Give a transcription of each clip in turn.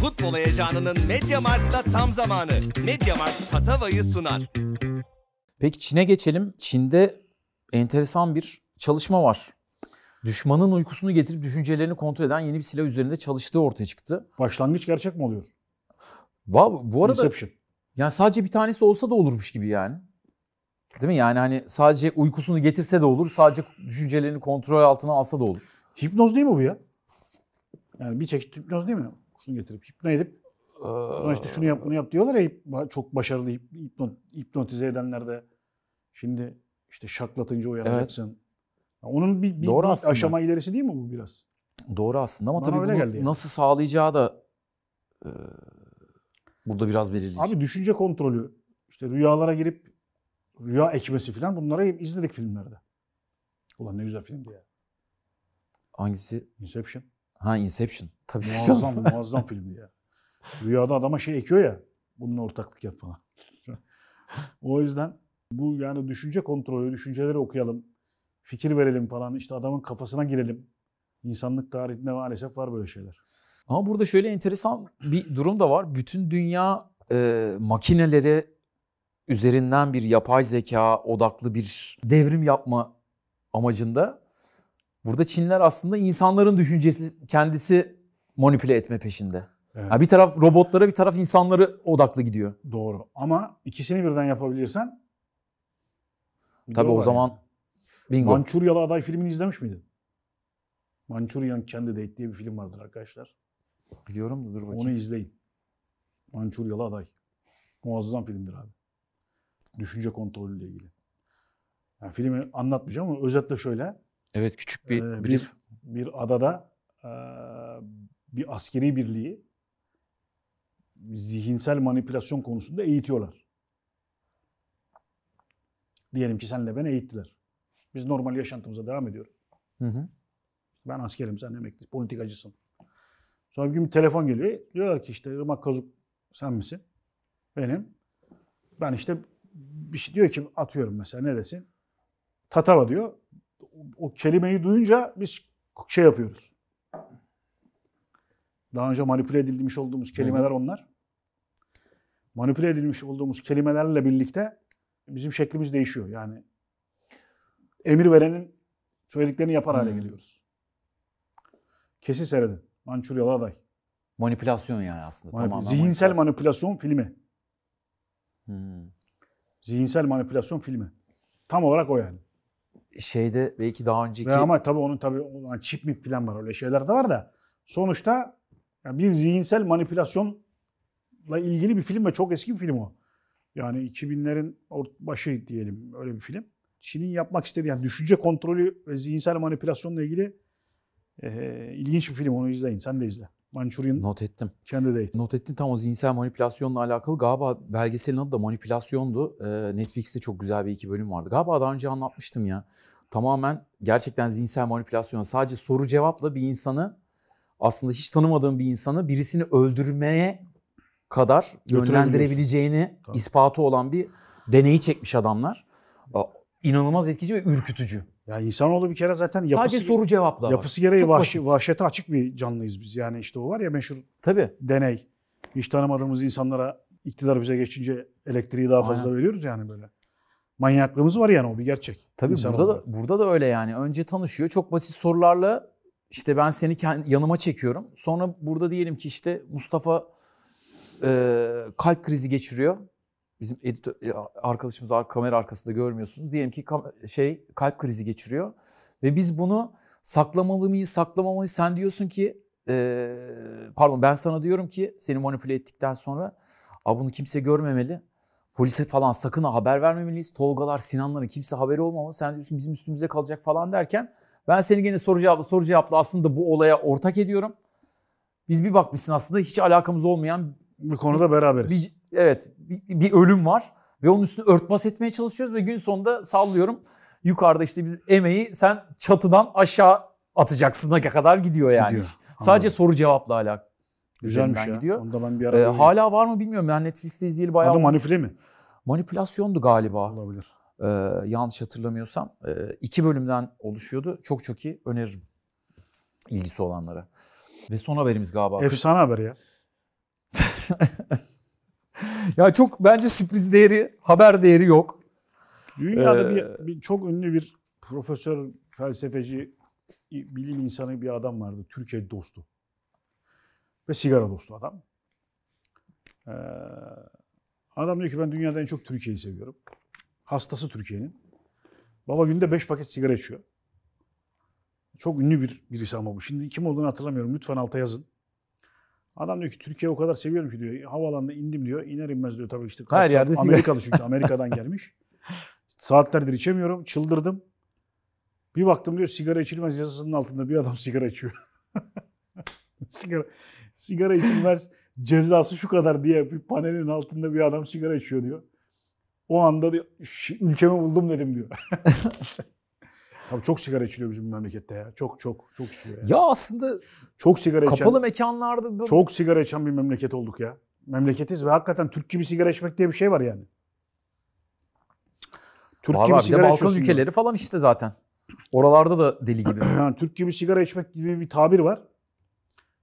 Futbol heyecanının Mediamarkt'la tam zamanı. Mediamarkt Tatava'yı sunar. Peki Çin'e geçelim. Çin'de enteresan bir çalışma var. Düşmanın uykusunu getirip düşüncelerini kontrol eden yeni bir silah üzerinde çalıştığı ortaya çıktı. Başlangıç gerçek mi oluyor? Va bu arada Inception. yani sadece bir tanesi olsa da olurmuş gibi yani. Değil mi? Yani hani sadece uykusunu getirse de olur, sadece düşüncelerini kontrol altına alsa da olur. Hipnoz değil mi bu ya? Yani bir çeşit hipnoz değil mi? kokusunu getirip hipno edip sonra işte şunu yap bunu yap diyorlar ya çok başarılı hipnot, hipnotize edenler de şimdi işte şaklatınca uyanacaksın. Evet. Onun bir, bir, Doğru bir aşama ilerisi değil mi bu biraz? Doğru aslında ama Bana tabii bunu yani. nasıl sağlayacağı da e, burada biraz belirleyici. Abi düşünce kontrolü, işte rüyalara girip rüya ekmesi falan bunları izledik filmlerde. Ulan ne güzel filmdi ya. Hangisi? Inception. Ha Inception. Tabii. Muazzam muazzam filmdi ya. Rüyada adama şey ekiyor ya. Bununla ortaklık yap falan. o yüzden bu yani düşünce kontrolü, düşünceleri okuyalım, fikir verelim falan. işte adamın kafasına girelim. İnsanlık tarihinde maalesef var böyle şeyler. Ama burada şöyle enteresan bir durum da var. Bütün dünya e, makineleri üzerinden bir yapay zeka odaklı bir devrim yapma amacında Burada Çinler aslında insanların düşüncesi kendisi manipüle etme peşinde. Evet. Yani bir taraf robotlara bir taraf insanları odaklı gidiyor. Doğru ama ikisini birden yapabilirsen Tabii o zaman yani. bingo. Mançuryalı aday filmini izlemiş miydin? Manchurian Candidate diye bir film vardır arkadaşlar. Biliyorum da dur bakayım. Onu izleyin. Mançuryalı aday. Muazzam filmdir abi. Düşünce kontrolüyle ilgili. Yani filmi anlatmayacağım ama özetle şöyle. Evet küçük bir e, Bir, bir adada e, bir askeri birliği zihinsel manipülasyon konusunda eğitiyorlar. Diyelim ki senle ben eğittiler. Biz normal yaşantımıza devam ediyoruz. Hı hı. Ben askerim, sen emekli, politikacısın. Sonra bir gün bir telefon geliyor. Diyorlar ki işte Irmak Kazuk sen misin? Benim. Ben işte bir şey diyor ki atıyorum mesela ne desin? Tatava diyor o kelimeyi duyunca biz şey yapıyoruz. Daha önce manipüle edilmiş olduğumuz kelimeler onlar. Manipüle edilmiş olduğumuz kelimelerle birlikte bizim şeklimiz değişiyor. Yani emir verenin söylediklerini yapar hale geliyoruz. Kesin seyredin. Mançuryalı aday. Manipülasyon yani aslında. Manip- tamamen zihinsel manipülasyon, manipülasyon filmi. Hmm. Zihinsel manipülasyon filmi. Tam olarak o yani şeyde belki daha önceki... Ve ama tabii onun tabii olan çip mi falan var öyle şeyler de var da sonuçta yani bir zihinsel manipülasyonla ilgili bir film ve çok eski bir film o. Yani 2000'lerin başı diyelim öyle bir film. Çin'in yapmak istediği yani düşünce kontrolü ve zihinsel manipülasyonla ilgili e, ilginç bir film onu izleyin. Sen de izle. Manchurian Not ettim. Candidate. Not ettim tam o zihinsel manipülasyonla alakalı. Galiba belgeselin adı da manipülasyondu. Ee, Netflix'te çok güzel bir iki bölüm vardı. Galiba daha önce anlatmıştım ya. Tamamen gerçekten zihinsel manipülasyon. Sadece soru cevapla bir insanı aslında hiç tanımadığım bir insanı birisini öldürmeye kadar yönlendirebileceğini ispatı olan bir deneyi çekmiş adamlar. İnanılmaz etkici ve ürkütücü. Ya insanoğlu bir kere zaten yapısı, Sadece soru cevapla var. Yapısı gereği Çok vahşi, basit. vahşete açık bir canlıyız biz. Yani işte o var ya meşhur Tabii. deney. Hiç tanımadığımız insanlara iktidar bize geçince elektriği daha fazla Aynen. veriyoruz yani böyle. Manyaklığımız var yani o bir gerçek. Tabii İnsan burada da, burada da öyle yani. Önce tanışıyor. Çok basit sorularla işte ben seni yanıma çekiyorum. Sonra burada diyelim ki işte Mustafa e, kalp krizi geçiriyor bizim editör, e, arkadaşımız kamera arkasında görmüyorsunuz. Diyelim ki şey kalp krizi geçiriyor ve biz bunu saklamalı mıyız, saklamamalı Sen diyorsun ki e, pardon ben sana diyorum ki seni manipüle ettikten sonra A, bunu kimse görmemeli. Polise falan sakın haber vermemeliyiz. Tolgalar, Sinanların kimse haberi olmamalı. Sen diyorsun bizim üstümüze kalacak falan derken ben seni gene soru cevaplı soru cevaplı aslında bu olaya ortak ediyorum. Biz bir bakmışsın aslında hiç alakamız olmayan bu konuda beraberiz. Bir, evet bir, bir ölüm var ve onun üstünü örtbas etmeye çalışıyoruz ve gün sonunda sallıyorum yukarıda işte bir emeği sen çatıdan aşağı atacaksına kadar gidiyor yani. Gidiyor. Sadece soru cevapla alakalı. Güzelmiş ya. Gidiyor. Onu da ben bir ara ee, Hala var mı bilmiyorum. Yani Netflix'te izleyeli bayağı Adı olmuş. manipüle mi? Manipülasyondu galiba. Olabilir. Ee, yanlış hatırlamıyorsam. Ee, iki bölümden oluşuyordu. Çok çok iyi. Öneririm. ilgisi olanlara. Ve son haberimiz galiba. Efsane haber ya. ya çok bence sürpriz değeri, haber değeri yok. Dünyada ee, bir, bir çok ünlü bir profesör, felsefeci, bilim insanı bir adam vardı. Türkiye dostu. Ve sigara dostu adam. Ee, adam diyor ki ben dünyada en çok Türkiye'yi seviyorum. Hastası Türkiye'nin. Baba günde 5 paket sigara içiyor. Çok ünlü bir birisi ama bu. Şimdi kim olduğunu hatırlamıyorum. Lütfen alta yazın. Adam diyor ki Türkiye o kadar seviyorum ki diyor. Havalanına indim diyor. İner inmez diyor tabii işte. Her yerde sigara. Amerikalı çünkü Amerika'dan gelmiş. Saatlerdir içemiyorum. Çıldırdım. Bir baktım diyor sigara içilmez yasasının altında bir adam sigara içiyor. sigara, sigara içilmez cezası şu kadar diye bir panelin altında bir adam sigara içiyor diyor. O anda diyor ülkemi buldum dedim diyor. Abi çok sigara içiliyor bizim memlekette ya. Çok çok çok içiliyor. Yani. Ya aslında çok sigara kapalı içen, mekanlarda böyle... çok sigara içen bir memleket olduk ya. Memleketiz ve hakikaten Türk gibi sigara içmek diye bir şey var yani. Türk var gibi var. sigara Balkan ülkeleri ya. falan işte zaten. Oralarda da deli gibi. yani Türk gibi sigara içmek gibi bir tabir var.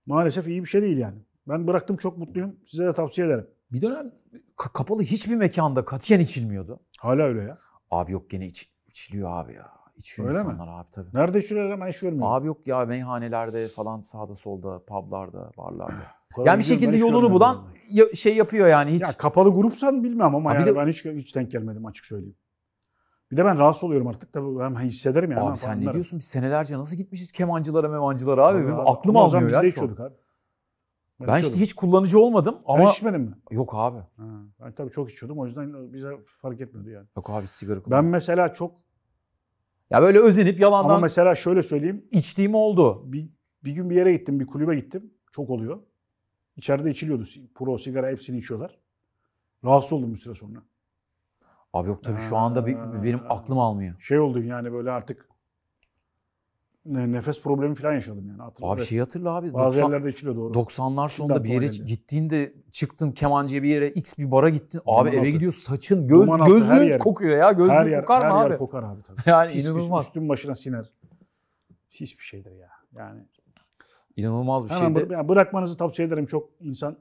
Maalesef iyi bir şey değil yani. Ben bıraktım çok mutluyum. Size de tavsiye ederim. Bir dönem kapalı hiçbir mekanda katiyen içilmiyordu. Hala öyle ya. Abi yok gene iç, içiliyor abi ya içiyor Öyle insanlar mi? abi tabii. Nerede içiyorlar ama hiç görmüyorum. Abi yok ya meyhanelerde falan sağda solda, publarda, barlarda. yani bir şekilde yolunu bulan ya, şey yapıyor yani hiç. Ya kapalı grupsan bilmem ama abi yani de... ben hiç, hiç denk gelmedim açık söyleyeyim. Bir de ben rahatsız oluyorum artık tabii ben hissederim yani. Abi ben sen ne diyorsun biz senelerce nasıl gitmişiz kemancılara memancılara abi. Tabii, abi aklım abi, almıyor ya şu an. Abi. Ben, ben işte hiç kullanıcı olmadım ama... Sen içmedin mi? Yok abi. Ha, ben tabii çok içiyordum o yüzden bize fark etmedi yani. Yok abi sigara kullanmadım. Ben mesela çok ya böyle özenip yalandan Ama mesela şöyle söyleyeyim. İçtiğim oldu. Bir, bir gün bir yere gittim, bir kulübe gittim. Çok oluyor. İçeride içiliyordu. Pro, sigara hepsini içiyorlar. Rahatsız oldum bir süre sonra. Abi yok tabii şu anda bir, benim aklım almıyor. Şey oldu yani böyle artık nefes problemi falan yaşadım yani. Hatırladım. Abi şey hatırla abi. Bazı 90, yerlerde içiliyor doğru. 90'lar sonunda bir yere önemli. gittiğinde çıktın kemancıya bir yere x bir bara gittin. Abi Duman eve gidiyor saçın göz, Duman gözlüğün yer, kokuyor ya. Gözlüğün her yer, kokar her mı her abi? Her yer kokar abi tabii. Yani Pis, inanılmaz. Pis, üstün başına siner. Hiçbir şeydir ya. Yani inanılmaz bir Hemen şeydi. Bı- yani bırakmanızı tavsiye ederim. Çok insan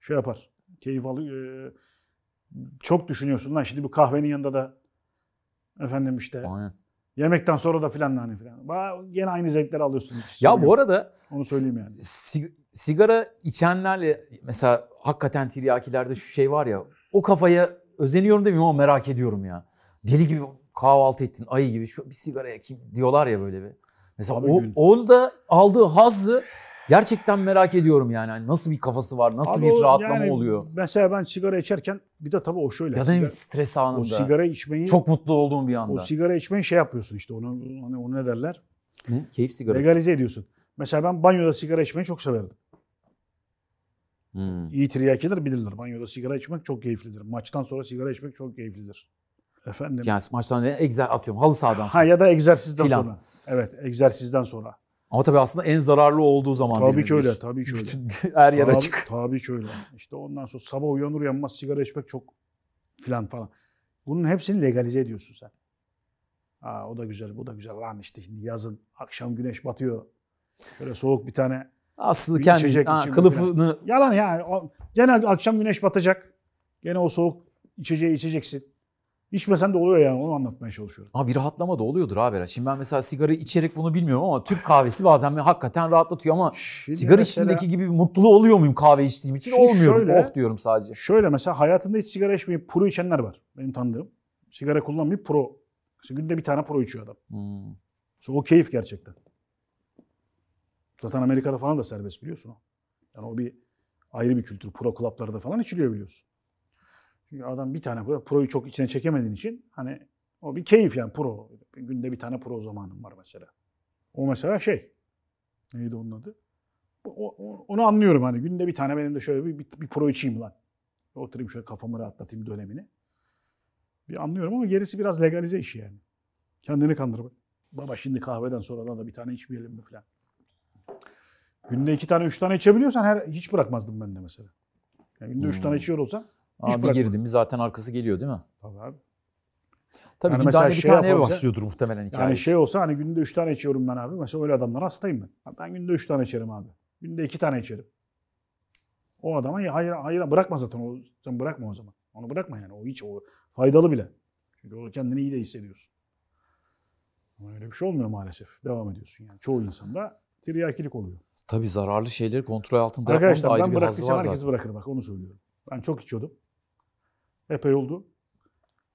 şey yapar. Keyif alıyor. Ee, çok düşünüyorsun lan şimdi bu kahvenin yanında da efendim işte Aynen. Yemekten sonra da filan hani filan. Yine aynı zevkleri alıyorsunuz. Ya bu arada onu söyleyeyim yani. Sig- sigara içenlerle mesela hakikaten tiryakilerde şu şey var ya o kafaya özeniyorum demiyorum ama merak ediyorum ya. Deli gibi kahvaltı ettin ayı gibi şu bir sigaraya kim diyorlar ya böyle bir. Mesela Abi o, onu da aldığı hazzı Gerçekten merak ediyorum yani. Hani nasıl bir kafası var? Nasıl Abi bir o rahatlama yani oluyor? Mesela ben sigara içerken bir de tabii o şöyle. Ya da sigara, stres anında. O sigara içmeyi. Çok mutlu olduğum bir anda. O sigara içmeyi şey yapıyorsun işte onu hani onu ne derler? Ne? Keyif sigarası. Legalize ediyorsun. Mesela ben banyoda sigara içmeyi çok severdim. Hmm. İyi tiryakiler bilirler. Banyoda sigara içmek çok keyiflidir. Maçtan sonra sigara içmek çok keyiflidir. Efendim. Yani maçtan ne? egzer atıyorum halı sahadan sonra. Ha ya da egzersizden Filan. sonra. Evet egzersizden sonra. Ama tabii aslında en zararlı olduğu zaman Tabii ki öyle, tabii ki öyle. Her yer tabii, açık. Tabii ki öyle. İşte ondan sonra sabah uyanır uyanmaz sigara içmek çok filan falan. Bunun hepsini legalize ediyorsun sen. Aa, o da güzel, bu da güzel. Lan işte şimdi yazın, akşam güneş batıyor. Böyle soğuk bir tane Aslı bir kendi içecek, ha, kılıfını... Falan. Yalan yani. Gene akşam güneş batacak. Gene o soğuk içeceği içeceksin. İçmesen de oluyor yani onu anlatmaya çalışıyorum. Ama bir rahatlama da oluyordur abi. Şimdi ben mesela sigara içerek bunu bilmiyorum ama Türk kahvesi bazen beni hakikaten rahatlatıyor ama Şimdi sigara mesela, içtiğindeki gibi bir mutluluğu oluyor muyum kahve içtiğim için? olmuyor. Şöyle, diyorum sadece. Şöyle mesela hayatında hiç sigara içmeyip pro içenler var. Benim tanıdığım. Sigara kullanmayıp pro. Mesela günde bir tane pro içiyor adam. Hmm. o keyif gerçekten. Zaten Amerika'da falan da serbest biliyorsun Yani o bir ayrı bir kültür. Pro klaplarda falan içiliyor biliyorsun. Çünkü adam bir tane pro, proyu çok içine çekemediğin için hani o bir keyif yani pro. Günde bir tane pro zamanım var mesela. O mesela şey. Neydi onun adı? O, o, onu anlıyorum hani günde bir tane benim de şöyle bir, bir, bir pro içeyim lan. Oturayım şöyle kafamı rahatlatayım dönemini. Bir anlıyorum ama gerisi biraz legalize işi yani. Kendini kandırma. Baba şimdi kahveden sonra da bir tane içmeyelim mi falan. Günde iki tane, üç tane içebiliyorsan her, hiç bırakmazdım ben de mesela. Yani günde hmm. üç tane hmm. içiyor olsam hiç Abi girdim mi zaten arkası geliyor değil mi? Tabii abi. Tabii yani bir tane şey bir taneye başlıyordur muhtemelen hikaye. Yani şey olsa hani günde 3 tane içiyorum ben abi. Mesela öyle adamlar hastayım ben. Ben günde 3 tane içerim abi. Günde 2 tane içerim. O adama ya hayır hayır bırakma zaten o sen bırakma o zaman. Onu bırakma yani. O hiç o faydalı bile. Çünkü o kendini iyi de hissediyorsun. Ama öyle bir şey olmuyor maalesef. Devam ediyorsun yani. Çoğu insanda tiryakilik oluyor. Tabii zararlı şeyleri kontrol altında Arkadaşlar, da ayrı bir hazzı var zaten. Arkadaşlar ben bıraktıysam herkesi bırakır bak onu söylüyorum. Ben çok içiyordum. Epey oldu.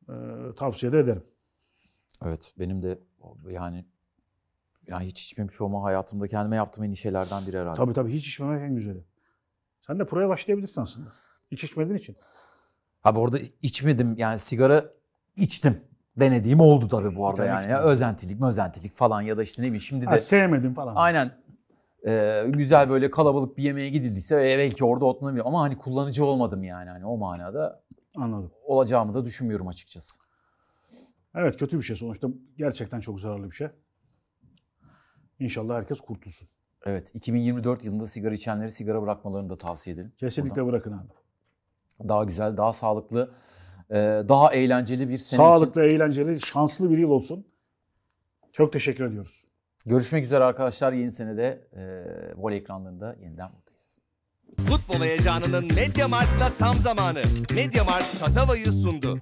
E, tavsiye de ederim. Evet benim de yani yani hiç içmemiş olma hayatımda kendime yaptığım en iyi şeylerden biri herhalde. Tabii tabii hiç içmemek en güzeli. Sen de buraya başlayabilirsin aslında. Hiç içmediğin için. Abi orada içmedim yani sigara içtim. Denediğim oldu tabii bu arada yani. Ya, özentilik özentilik falan ya da işte ne bileyim şimdi de. Ha, sevmedim falan. Aynen. E, güzel böyle kalabalık bir yemeğe gidildiyse e, belki orada otlanabilirim. Ama hani kullanıcı olmadım yani hani o manada Anladım. olacağımı da düşünmüyorum açıkçası. Evet kötü bir şey sonuçta gerçekten çok zararlı bir şey. İnşallah herkes kurtulsun. Evet 2024 yılında sigara içenleri sigara bırakmalarını da tavsiye edelim. Kesinlikle Buradan. bırakın abi. Daha güzel, daha sağlıklı, e, daha eğlenceli bir sene Sağlıklı, için. eğlenceli, şanslı bir yıl olsun. Çok teşekkür ediyoruz. Görüşmek üzere arkadaşlar. Yeni senede e, voley ekranlarında yeniden buradayız. Futbol heyecanının Media Markt'la tam zamanı. Media Markt Tatava'yı sundu.